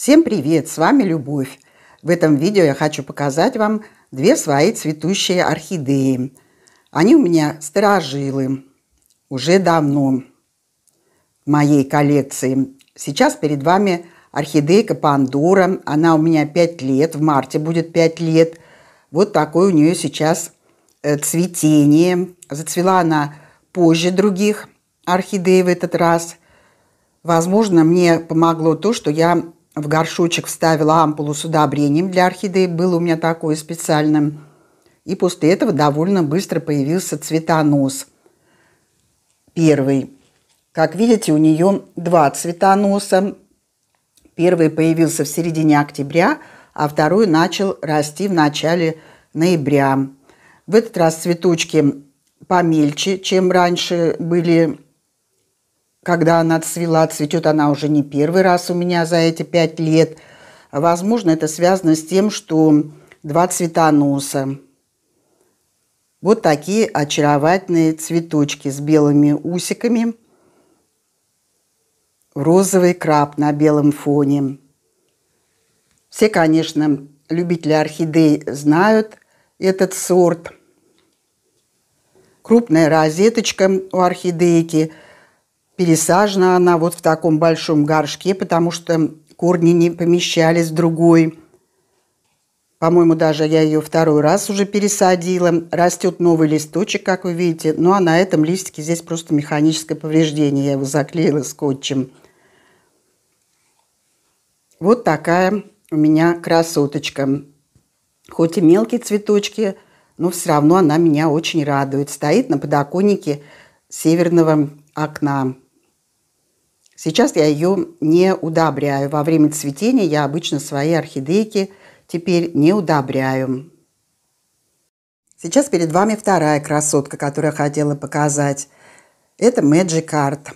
Всем привет, с вами Любовь. В этом видео я хочу показать вам две свои цветущие орхидеи. Они у меня старожилы уже давно в моей коллекции. Сейчас перед вами орхидейка Пандора. Она у меня 5 лет, в марте будет 5 лет. Вот такое у нее сейчас э, цветение. Зацвела она позже других орхидей в этот раз. Возможно, мне помогло то, что я в горшочек вставила ампулу с удобрением для орхидей, было у меня такое специальное. И после этого довольно быстро появился цветонос. Первый. Как видите, у нее два цветоноса. Первый появился в середине октября, а второй начал расти в начале ноября. В этот раз цветочки помельче, чем раньше были когда она цвела, цветет она уже не первый раз у меня за эти пять лет. Возможно, это связано с тем, что два цвета носа. Вот такие очаровательные цветочки с белыми усиками. Розовый краб на белом фоне. Все, конечно, любители орхидей знают этот сорт. Крупная розеточка у орхидейки – пересажена она вот в таком большом горшке, потому что корни не помещались в другой. По-моему, даже я ее второй раз уже пересадила. Растет новый листочек, как вы видите. Ну, а на этом листике здесь просто механическое повреждение. Я его заклеила скотчем. Вот такая у меня красоточка. Хоть и мелкие цветочки, но все равно она меня очень радует. Стоит на подоконнике северного окна. Сейчас я ее не удобряю. Во время цветения я обычно свои орхидейки теперь не удобряю. Сейчас перед вами вторая красотка, которую я хотела показать. Это Magic Art.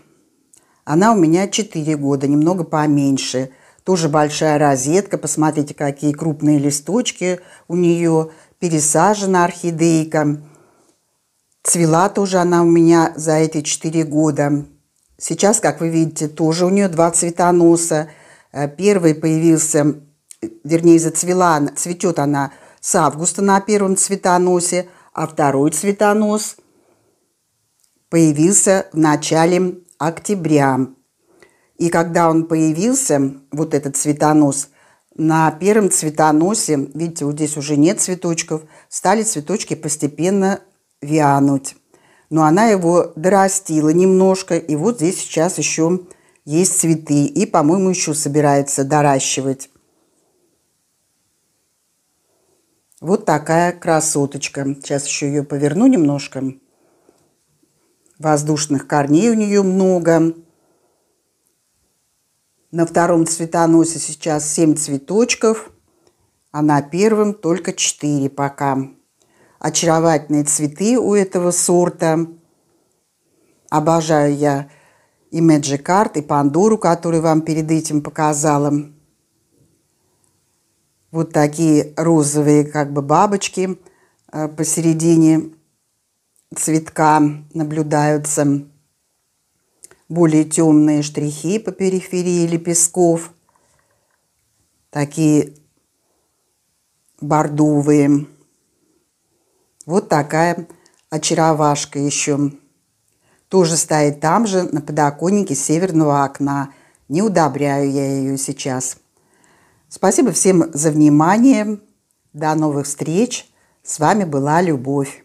Она у меня 4 года, немного поменьше. Тоже большая розетка. Посмотрите, какие крупные листочки у нее. Пересажена орхидейка. Цвела тоже она у меня за эти 4 года. Сейчас, как вы видите, тоже у нее два цвета носа. Э, первый появился, вернее, зацвела, цветет она с августа на первом цветоносе, а второй цветонос появился в начале октября. И когда он появился, вот этот цветонос, на первом цветоносе, видите, вот здесь уже нет цветочков, стали цветочки постепенно вянуть но она его дорастила немножко, и вот здесь сейчас еще есть цветы, и, по-моему, еще собирается доращивать. Вот такая красоточка. Сейчас еще ее поверну немножко. Воздушных корней у нее много. На втором цветоносе сейчас 7 цветочков, а на первом только 4 пока очаровательные цветы у этого сорта. Обожаю я и Magic Art, и Пандору, которую вам перед этим показала. Вот такие розовые как бы бабочки э, посередине цветка наблюдаются. Более темные штрихи по периферии лепестков. Такие бордовые. Вот такая очаровашка еще. Тоже стоит там же, на подоконнике северного окна. Не удобряю я ее сейчас. Спасибо всем за внимание. До новых встреч. С вами была Любовь.